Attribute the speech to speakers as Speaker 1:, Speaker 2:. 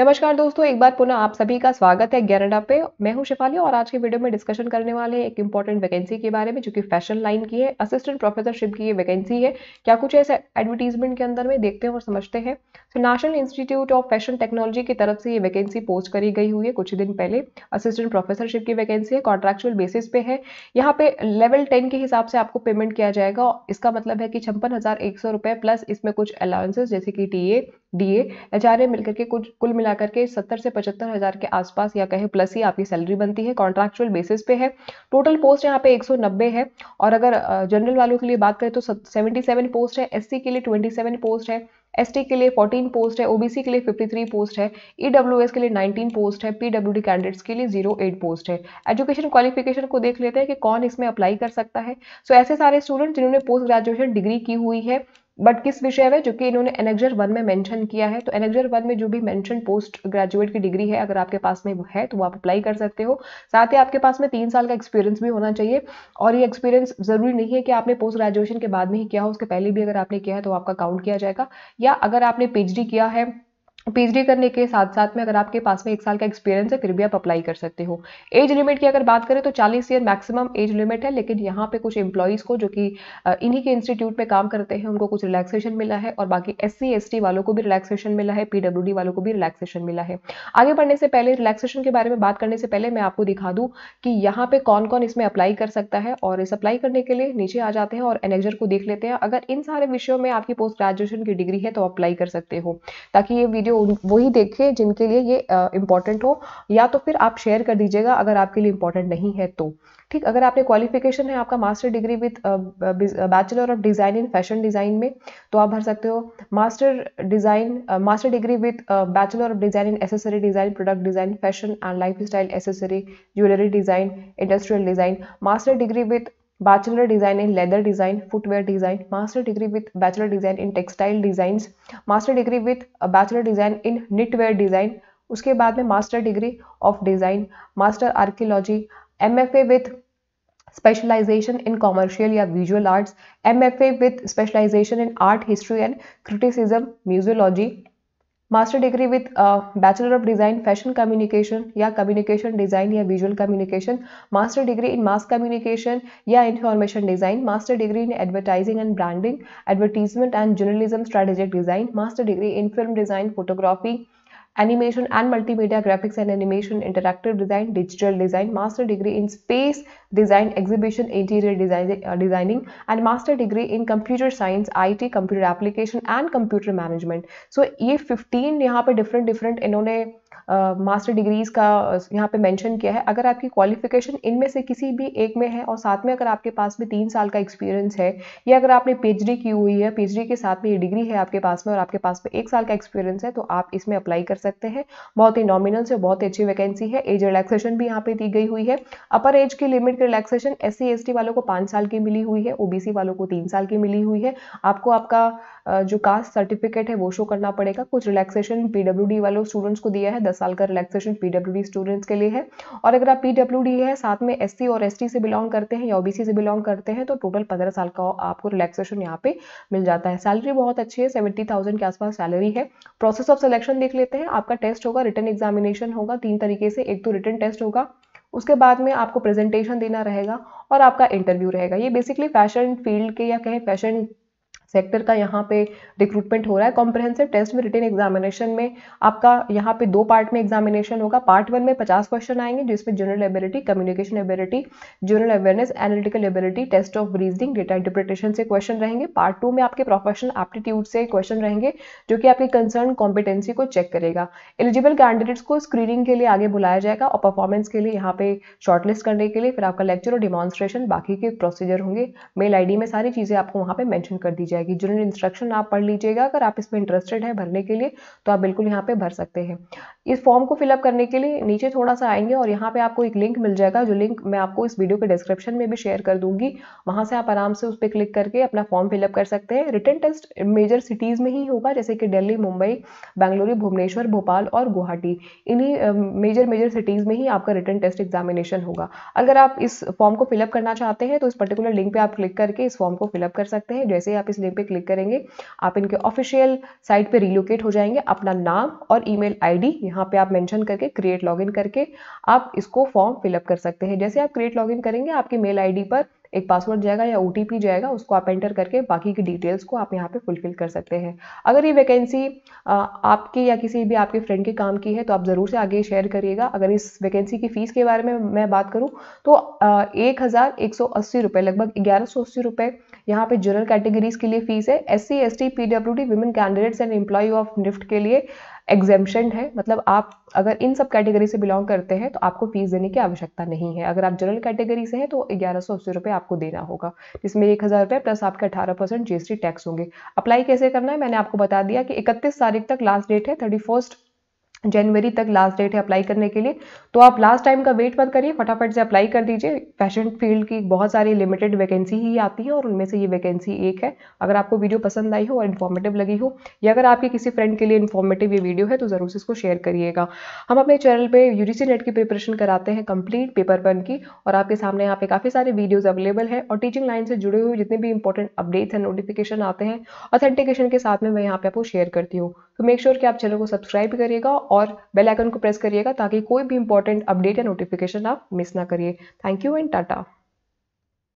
Speaker 1: नमस्कार दोस्तों एक बार पुनः आप सभी का स्वागत है गैरडा पे मैं हूं शिफाली और आज के वीडियो में डिस्कशन करने वाले हैं एक इंपॉर्टेंट वैकेंसी के बारे में जो कि फैशन लाइन की है असिस्टेंट प्रोफेसरशिप की ये वैकेंसी है क्या कुछ ऐसे एडवर्टीजमेंट के अंदर में देखते हैं और समझते हैं तो National Institute of Fashion Technology की तरफ से ये वैकेंसी पोस्ट करी गई हुई है कुछ दिन पहले असिस्टेंट प्रोफेसरशिप की वैकेंसी है कॉन्ट्रेक्चुअल बेसिस पे है यहाँ पे लेवल टेन के हिसाब से आपको पेमेंट किया जाएगा इसका मतलब है कि छप्पन प्लस इसमें कुछ अलाउंसेस जैसे कि टी दिए एचआरए मिलकर के कुछ कुल मिलाकर के सत्तर से पचहत्तर हज़ार के आसपास या कहे प्लस ही आपकी सैलरी बनती है कॉन्ट्रैक्चुअल बेसिस पे है टोटल पोस्ट यहाँ पे 190 है और अगर जनरल वालों के लिए बात करें तो 77 पोस्ट है एससी के लिए 27 पोस्ट है एस के लिए 14 पोस्ट है ओबीसी के लिए 53 पोस्ट है ई e के लिए 19 पोस्ट है पी कैंडिडेट्स के लिए 08 पोस्ट है एजुकेशन क्वालिफिकेशन को देख लेते हैं कि कौन इसमें अप्लाई कर सकता है सो so, ऐसे सारे स्टूडेंट जिन्होंने पोस्ट ग्रेजुएशन डिग्री की हुई है बट किस विषय में जो कि इन्होंने एनेक्जर वन में मेंशन किया है तो एनेक्जर वन में जो भी मेंशन पोस्ट ग्रेजुएट की डिग्री है अगर आपके पास में है तो वो आप अप्लाई कर सकते हो साथ ही आपके पास में तीन साल का एक्सपीरियंस भी होना चाहिए और ये एक्सपीरियंस ज़रूरी नहीं है कि आपने पोस्ट ग्रेजुएशन के बाद में ही किया हो उसके पहले भी अगर आपने किया है तो आपका काउंट किया जाएगा या अगर आपने पी किया है पीजी करने के साथ साथ में अगर आपके पास में एक साल का एक्सपीरियंस है फिर भी आप अप्लाई कर सकते हो एज लिमिट की अगर बात करें तो 40 ईयर मैक्सिमम एज लिमिट है लेकिन यहाँ पे कुछ एम्प्लॉयज़ को जो कि इन्हीं के इंस्टीट्यूट में काम करते हैं उनको कुछ रिलैक्सेशन मिला है और बाकी एस सी वालों को भी रिलैक्सेशन मिला है पीडब्ल्यू वालों को भी रिलैक्सेशन मिला है आगे बढ़ने से पहले रिलैक्सेशन के बारे में बात करने से पहले मैं आपको दिखा दूँ कि यहाँ पर कौन कौन इसमें अप्लाई कर सकता है और इस अप्लाई करने के लिए नीचे आ जाते हैं और एनेजर को देख लेते हैं अगर इन सारे विषयों में आपकी पोस्ट ग्रेजुएशन की डिग्री है तो अप्लाई कर सकते हो ताकि ये वीडियो वही देखें जिनके लिए ये इंपॉर्टेंट हो या तो फिर आप शेयर कर दीजिएगा अगर आपके लिए इंपॉर्टेंट नहीं है तो ठीक अगर आपने क्वालिफिकेशन है आपका master degree with bachelor of design in fashion design में तो आप भर सकते हो master design master degree with bachelor of design in accessory design product design fashion and life style accessory jewellery design industrial design master degree with bachelor design in leather design footwear design master degree with bachelor design in textile design master degree with bachelor design in knitwear design उसके बाद में master degree of design master archaeology M F A with specialisation in commercial या visual arts M F A with specialisation in art history and criticism museology master degree with bachelor of design fashion communication या communication design या visual communication master degree in mass communication या information design master degree in advertising and branding advertisement and journalism strategic design master degree in film design photography animation and multimedia graphics and animation interactive design digital design master degree in space design exhibition interior design, uh, designing and master degree in computer science it computer application and computer management so ये 15 यहाँ पे different different इन्होंने master uh, degrees का यहाँ पे mention किया है अगर आपकी क्वालिफिकेशन इनमें से किसी भी एक में है और साथ में अगर आपके पास में तीन साल का एक्सपीरियंस है या अगर आपने पीएचडी की हुई है पीएचडी के साथ में ये डिग्री है आपके पास में और आपके पास में एक साल का एक्सपीरियंस है तो आप इसमें अप्लाई कर सकते सकते हैं बहुत ही नॉमिनल से बहुत अच्छी वैकेंसी है एज रिलैक्सेशन भी यहाँ पे दी गई हुई है अपर एज की लिमिट की रिलैक्सेशन एस सी वालों को पाँच साल की मिली हुई है ओबीसी वालों को तीन साल की मिली हुई है आपको आपका जो कास्ट सर्टिफिकेट है वो शो करना पड़ेगा कुछ रिलैक्सेशन पीडब्ल्यू वालों स्टूडेंट्स को दिया है दस साल का रिलैक्सेशन पीडब्ल्यू स्टूडेंट्स के लिए है और अगर आप पीडब्ल्यू है साथ में एस और एस से बिलोंग करते हैं या ओबीसी से बिलोंग करते हैं तो टोटल पंद्रह साल का आपको रिलैक्सेशन यहाँ पे मिल जाता है सैलरी बहुत अच्छी है सेवेंटी के आसपास सैलरी है प्रोसेस ऑफ सिलेक्शन देख लेते हैं आपका टेस्ट होगा रिटर्न एग्जामिनेशन होगा तीन तरीके से एक तो रिटर्न टेस्ट होगा उसके बाद में आपको प्रेजेंटेशन देना रहेगा और आपका इंटरव्यू रहेगा ये बेसिकली फैशन फील्ड के या कहें फैशन सेक्टर का यहाँ पे रिक्रूटमेंट हो रहा है कॉम्प्रहेंसिव टेस्ट में रिटर्न एग्जामिनेशन में आपका यहाँ पे दो पार्ट में एग्जामिनेशन होगा पार्ट वन में पचास क्वेश्चन आएंगे जिसमें general ability communication ability general awareness analytical ability test of reasoning data interpretation से क्वेश्चन रहेंगे पार्ट टू में आपके प्रोफेशनल एप्टीट्यूड से क्वेश्चन रहेंगे जो कि आपकी कंसर्न कॉम्पिटेंसी को चेक करेगा एलिजिबल कैंडिडेट्स को स्क्रीनिंग के लिए आगे बुलाया जाएगा और परफॉर्मेंस के लिए यहाँ पे शॉर्टलिस्ट करने के लिए फिर आपका लेक्चर और डिमॉन्स्ट्रेशन बाकी के प्रोसीजर होंगे मेल आई में सारी चीज़ें आपको वहाँ पे मैंशन कर दी जाएगी जाएगी जनरल इंस्ट्रक्शन आप पढ़ लीजिएगा अगर आप इसमें इंटरेस्टेड है भरने के लिए तो आप बिल्कुल यहाँ पे भर सकते हैं इस फॉर्म को फिलअप करने के लिए नीचे थोड़ा सा आएंगे और यहाँ पे आपको एक लिंक मिल जाएगा जो लिंक मैं आपको इस वीडियो के डिस्क्रिप्शन में भी शेयर कर दूंगी वहाँ से आप आराम से उस पर क्लिक करके अपना फॉर्म फिलअप कर सकते हैं रिटर्न टेस्ट मेजर सिटीज़ में ही होगा जैसे कि दिल्ली मुंबई बेंगलुरु भुवनेश्वर भोपाल और गुवाहाटी इन्हीं मेजर मेजर सिटीज़ में ही आपका रिटर्न टेस्ट एग्जामिनेशन होगा अगर आप इस फॉर्म को फिलअप करना चाहते हैं तो इस पर्टिकुलर लिंक पर आप क्लिक करके इस फॉर्म को फिलअप कर सकते हैं जैसे आप इस लिंक पे क्लिक करेंगे आप इनके ऑफिशियल साइट पे रिलोकेट हो जाएंगे अपना नाम और ईमेल आईडी यहाँ पे आप मेंशन करके क्रिएट लॉगिन करके आप इसको फॉर्म फिलअप कर सकते हैं जैसे आप क्रिएट लॉगिन करेंगे आपकी मेल आईडी पर एक पासवर्ड जाएगा या ओ जाएगा उसको आप एंटर करके बाकी की डिटेल्स को आप यहाँ पे फुलफिल कर सकते हैं अगर ये वैकेंसी आपके या किसी भी आपके फ्रेंड के काम की है तो आप ज़रूर से आगे शेयर करिएगा अगर इस वैकेंसी की फ़ीस के बारे में मैं बात करूँ तो एक हज़ार एक सौ अस्सी रुपये लगभग ग्यारह सौ अस्सी रुपये यहाँ पे जनरल कैटेगरीज़ के लिए फ़ीस है S C S T P W D women candidates and employ of NIFT के लिए एग्जेम्पन है मतलब आप अगर इन सब कैटेगरी से बिलोंग करते हैं तो आपको फीस देने की आवश्यकता नहीं है अगर आप जनरल कैटेगरी से हैं तो ग्यारह सौ अस्सी रुपये आपको देना होगा जिसमें एक हज़ार रुपये प्लस आपके अठारह परसेंट जी टैक्स होंगे अप्लाई कैसे करना है मैंने आपको बता दिया कि इकतीस तारीख तक लास्ट डेट है थर्टी फर्स्ट जनवरी तक लास्ट डेट है अप्लाई करने के लिए तो आप लास्ट टाइम का वेट मत करिए फटाफट से अप्लाई कर दीजिए फैशन फील्ड की बहुत सारी लिमिटेड वैकेंसी ही आती है और उनमें से ये वैकेंसी एक है अगर आपको वीडियो पसंद आई हो और इन्फॉर्मेटिव लगी हो या अगर आपके किसी फ्रेंड के लिए इन्फॉर्मेटिव ये वीडियो है तो ज़रूर से इसको शेयर करिएगा हम अपने चैनल पर यूजीसी नेट की प्रिपरेशन कराते हैं कंप्लीट पेपर वन की और आपके सामने यहाँ पे काफ़ी सारे वीडियोज़ अवेलेबल है और टीचिंग लाइन से जुड़े हुए जितने भी इंपॉर्टेंट अपडेट्स हैं नोटिफिकेशन आते हैं ऑथेंटिकेशन के साथ में मैं यहाँ पे आपको शेयर करती हूँ तो मेक श्योर कि आप चैनल को सब्सक्राइब करिएगा और बेल आइकन को प्रेस करिएगा ताकि कोई भी इंपॉर्टेंट अपडेट या नोटिफिकेशन आप मिस ना करिए थैंक यू एंड टाटा